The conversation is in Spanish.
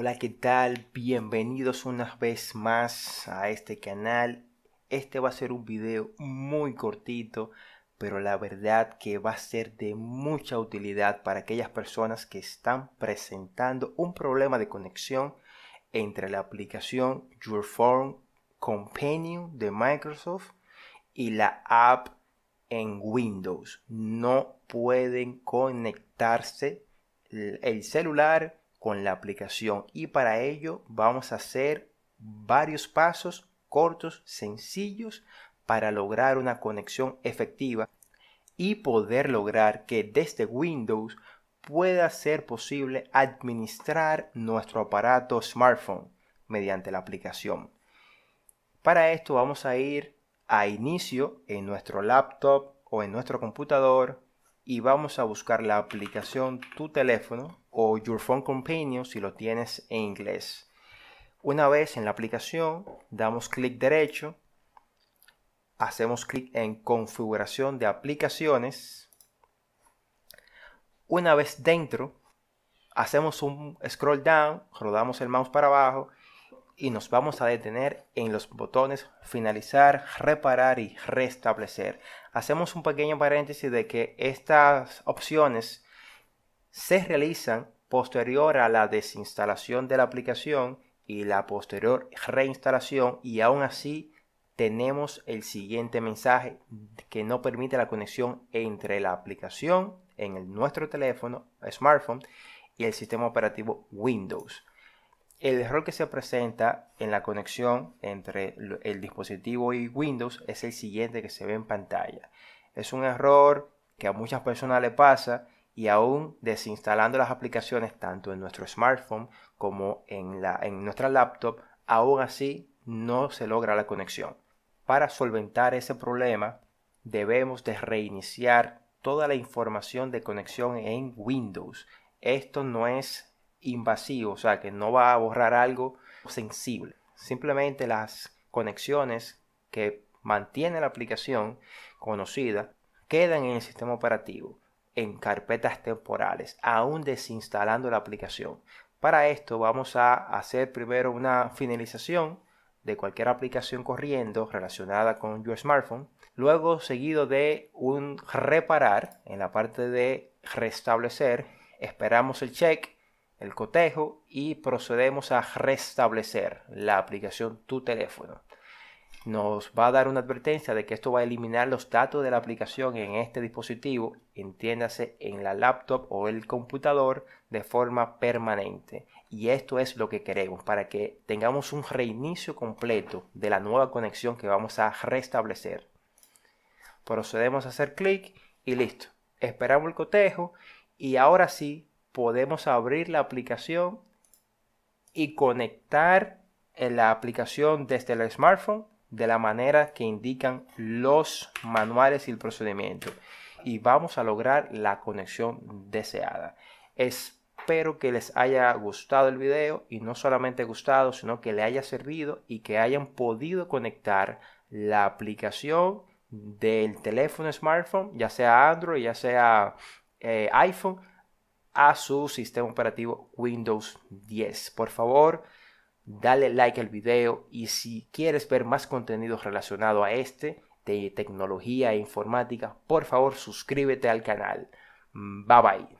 Hola, ¿qué tal? Bienvenidos una vez más a este canal. Este va a ser un video muy cortito, pero la verdad que va a ser de mucha utilidad para aquellas personas que están presentando un problema de conexión entre la aplicación Your Phone Companion de Microsoft y la app en Windows. No pueden conectarse el celular con la aplicación y para ello vamos a hacer varios pasos cortos, sencillos para lograr una conexión efectiva y poder lograr que desde Windows pueda ser posible administrar nuestro aparato smartphone mediante la aplicación. Para esto vamos a ir a inicio en nuestro laptop o en nuestro computador y vamos a buscar la aplicación tu teléfono o Your Phone Companion si lo tienes en inglés. Una vez en la aplicación, damos clic derecho, hacemos clic en configuración de aplicaciones. Una vez dentro, hacemos un scroll down, rodamos el mouse para abajo y nos vamos a detener en los botones finalizar, reparar y restablecer. Hacemos un pequeño paréntesis de que estas opciones se realizan posterior a la desinstalación de la aplicación y la posterior reinstalación y aún así tenemos el siguiente mensaje que no permite la conexión entre la aplicación en el, nuestro teléfono, smartphone y el sistema operativo Windows. El error que se presenta en la conexión entre el dispositivo y Windows es el siguiente que se ve en pantalla. Es un error que a muchas personas le pasa y aún desinstalando las aplicaciones tanto en nuestro smartphone como en, en nuestra laptop, aún así no se logra la conexión. Para solventar ese problema, debemos de reiniciar toda la información de conexión en Windows. Esto no es invasivo, o sea que no va a borrar algo sensible. Simplemente las conexiones que mantiene la aplicación conocida quedan en el sistema operativo en carpetas temporales, aún desinstalando la aplicación. Para esto vamos a hacer primero una finalización de cualquier aplicación corriendo relacionada con your smartphone, luego seguido de un reparar en la parte de restablecer, esperamos el check, el cotejo y procedemos a restablecer la aplicación tu teléfono nos va a dar una advertencia de que esto va a eliminar los datos de la aplicación en este dispositivo, entiéndase en la laptop o el computador, de forma permanente. Y esto es lo que queremos, para que tengamos un reinicio completo de la nueva conexión que vamos a restablecer. Procedemos a hacer clic y listo. Esperamos el cotejo y ahora sí podemos abrir la aplicación y conectar la aplicación desde el smartphone de la manera que indican los manuales y el procedimiento y vamos a lograr la conexión deseada. Espero que les haya gustado el video y no solamente gustado, sino que le haya servido y que hayan podido conectar la aplicación del teléfono smartphone, ya sea Android, ya sea eh, iPhone, a su sistema operativo Windows 10. Por favor, dale like al video y si quieres ver más contenido relacionado a este de tecnología e informática, por favor suscríbete al canal. Mm, bye bye.